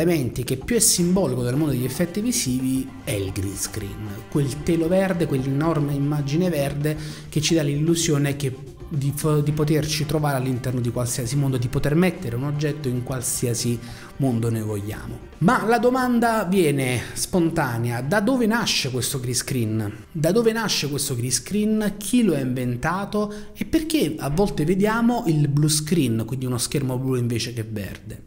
elementi che più è simbolico del mondo degli effetti visivi è il green screen, quel telo verde, quell'enorme immagine verde che ci dà l'illusione che di, di, poterci trovare all'interno di qualsiasi mondo, di poter mettere un oggetto in qualsiasi mondo noi vogliamo. Ma la domanda viene spontanea, da dove nasce questo green screen? Da dove nasce questo green screen? Chi lo ha inventato? E perché a volte vediamo il blue screen, quindi uno schermo blu invece che verde?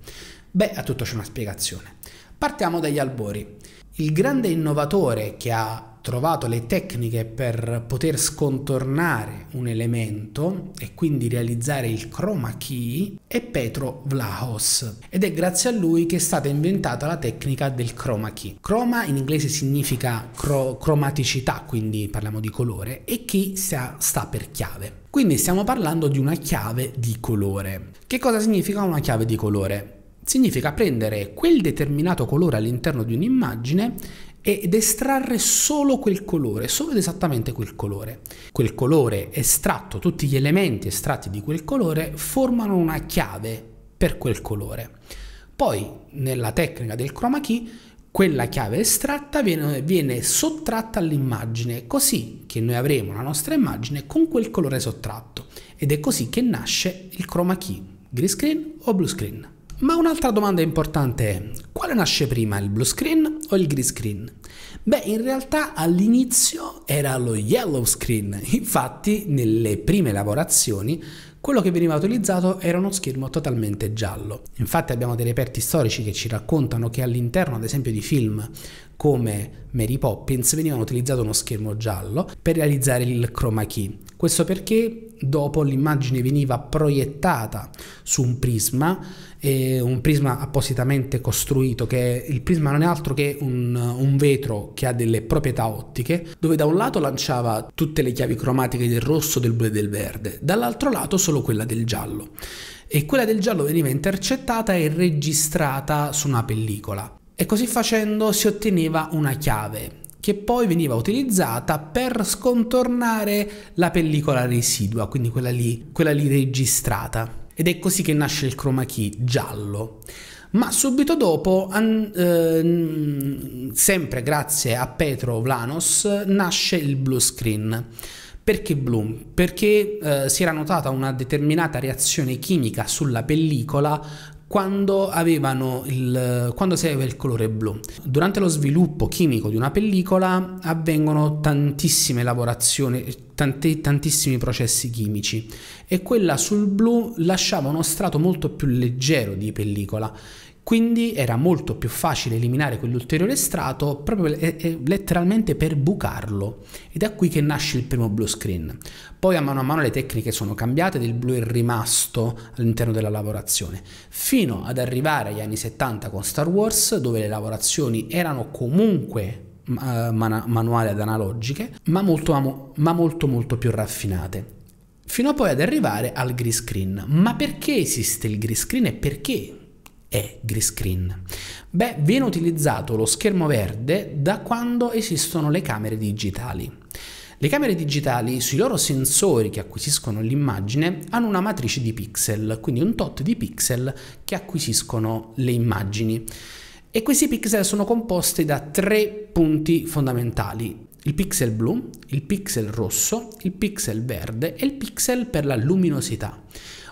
Beh, a tutto c'è una spiegazione. Partiamo dagli albori. Il grande innovatore che ha trovato le tecniche per poter scontornare un elemento e quindi realizzare il chroma key è Petro Vlahos ed è grazie a lui che è stata inventata la tecnica del chroma key. Chroma in inglese significa cro- cromaticità, quindi parliamo di colore, e key sta, sta per chiave. Quindi stiamo parlando di una chiave di colore. Che cosa significa una chiave di colore? significa prendere quel determinato colore all'interno di un'immagine ed estrarre solo quel colore, solo ed esattamente quel colore. Quel colore estratto, tutti gli elementi estratti di quel colore formano una chiave per quel colore. Poi nella tecnica del chroma key quella chiave estratta viene, viene sottratta all'immagine, così che noi avremo la nostra immagine con quel colore sottratto ed è così che nasce il chroma key, green screen o blue screen. Ma un'altra domanda importante è, quale nasce prima, il blue screen o il green screen? Beh, in realtà all'inizio era lo yellow screen, infatti nelle prime lavorazioni quello che veniva utilizzato era uno schermo totalmente giallo. Infatti abbiamo dei reperti storici che ci raccontano che all'interno, ad esempio, di film come Mary Poppins veniva utilizzato uno schermo giallo per realizzare il chroma key. Questo perché dopo l'immagine veniva proiettata su un prisma, eh, un prisma appositamente costruito che il prisma non è altro che un, un vetro che ha delle proprietà ottiche, dove da un lato lanciava tutte le chiavi cromatiche del rosso, del blu e del verde, dall'altro lato solo quella del giallo. E quella del giallo veniva intercettata e registrata su una pellicola. E così facendo si otteneva una chiave, che poi veniva utilizzata per scontornare la pellicola residua, quindi quella lì, quella lì registrata. Ed è così che nasce il chroma key giallo ma subito dopo, an, eh, sempre grazie a Petro Vlanos, nasce il blue screen. Perché blu? Perché eh, si era notata una determinata reazione chimica sulla pellicola quando, il, quando, si aveva il colore blu. Durante lo sviluppo chimico di una pellicola avvengono tantissime lavorazioni, tanti, tantissimi processi chimici e quella sul blu lasciava uno strato molto più leggero di pellicola quindi era molto più facile eliminare quell'ulteriore strato proprio eh, eh, letteralmente per bucarlo ed è qui che nasce il primo blue screen. Poi a mano a mano le tecniche sono cambiate ed il blu è rimasto all'interno della lavorazione, fino ad arrivare agli anni 70 con Star Wars dove le lavorazioni erano comunque eh, man- manuali ad analogiche ma molto, ma molto molto più raffinate. Fino poi ad arrivare al green screen. Ma perché esiste il green screen e perché è green screen? Beh, viene utilizzato lo schermo verde da quando esistono le camere digitali. Le camere digitali sui loro sensori che acquisiscono l'immagine hanno una matrice di pixel, quindi un tot di pixel che acquisiscono le immagini. E questi pixel sono composti da tre punti fondamentali. Il pixel blu, il pixel rosso, il pixel verde e il pixel per la luminosità.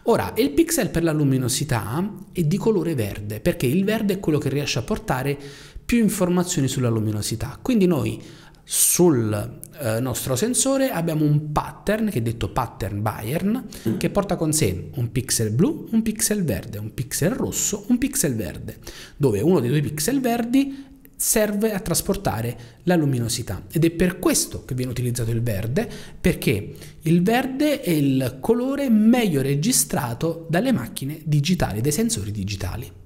Ora, il pixel per la luminosità è di colore verde, perché il verde è quello che riesce a portare più informazioni sulla luminosità. Quindi noi sul eh, nostro sensore abbiamo un pattern, che è detto pattern Bayern, che porta con sé un pixel blu, un pixel verde, un pixel rosso, un pixel verde, dove uno dei due pixel verdi serve a trasportare la luminosità ed è per questo che viene utilizzato il verde, perché il verde è il colore meglio registrato dalle macchine digitali, dai sensori digitali.